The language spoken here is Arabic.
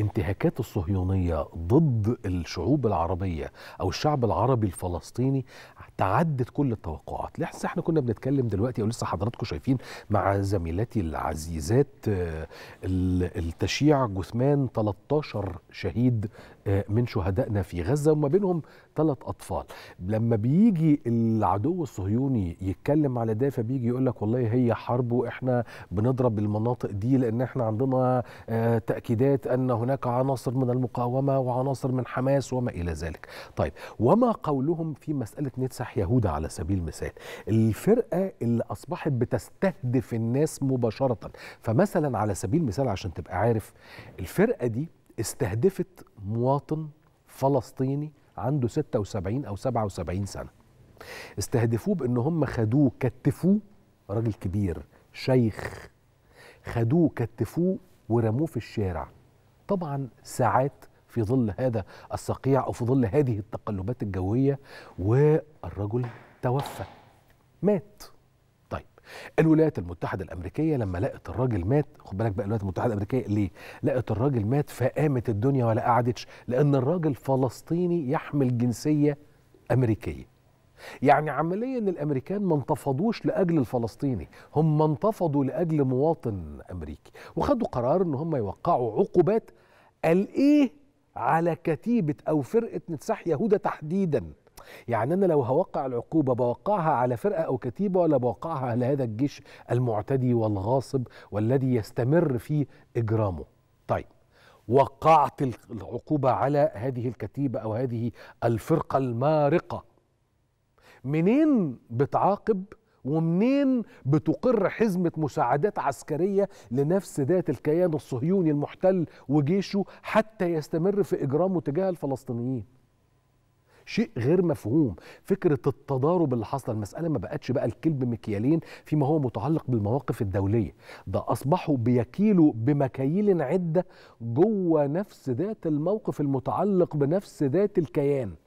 انتهاكات الصهيونية ضد الشعوب العربية أو الشعب العربي الفلسطيني تعدت كل التوقعات لسه احنا كنا بنتكلم دلوقتي أو لسه حضراتكم شايفين مع زميلاتي العزيزات آه، التشييع جثمان 13 شهيد آه، من شهدائنا في غزة وما بينهم ثلاث أطفال لما بيجي العدو الصهيوني يتكلم على ده فبيجي يقول لك والله هي حرب وإحنا بنضرب المناطق دي لأن إحنا عندنا آه، تأكيدات أن هناك هناك عناصر من المقاومة وعناصر من حماس وما إلى ذلك طيب وما قولهم في مسألة نتسح يهودا على سبيل المثال الفرقة اللي أصبحت بتستهدف الناس مباشرة فمثلا على سبيل المثال عشان تبقى عارف الفرقة دي استهدفت مواطن فلسطيني عنده 76 أو 77 سنة استهدفوه بأن هم خدوه كتفوه راجل كبير شيخ خدوه كتفوه ورموه في الشارع طبعا ساعات في ظل هذا الصقيع أو في ظل هذه التقلبات الجوية والرجل توفى مات طيب الولايات المتحدة الأمريكية لما لقت الراجل مات خد بالك بقى الولايات المتحدة الأمريكية ليه لقت الراجل مات فقامت الدنيا ولا قعدتش لأن الراجل فلسطيني يحمل جنسية أمريكية يعني عمليا الامريكان ما انتفضوش لاجل الفلسطيني هم انتفضوا لاجل مواطن امريكي وخدوا قرار ان هم يوقعوا عقوبات الايه على كتيبه او فرقه نتساح يهودا تحديدا يعني انا لو هوقع العقوبه بوقعها على فرقه او كتيبه ولا بوقعها على هذا الجيش المعتدي والغاصب والذي يستمر في اجرامه طيب وقعت العقوبه على هذه الكتيبه او هذه الفرقه المارقه منين بتعاقب ومنين بتقر حزمة مساعدات عسكرية لنفس ذات الكيان الصهيوني المحتل وجيشه حتى يستمر في إجرامه تجاه الفلسطينيين شيء غير مفهوم فكرة التضارب اللي حصل المسألة ما بقتش بقى الكلب مكيالين فيما هو متعلق بالمواقف الدولية ده أصبحوا بيكيلوا بمكاييل عدة جوه نفس ذات الموقف المتعلق بنفس ذات الكيان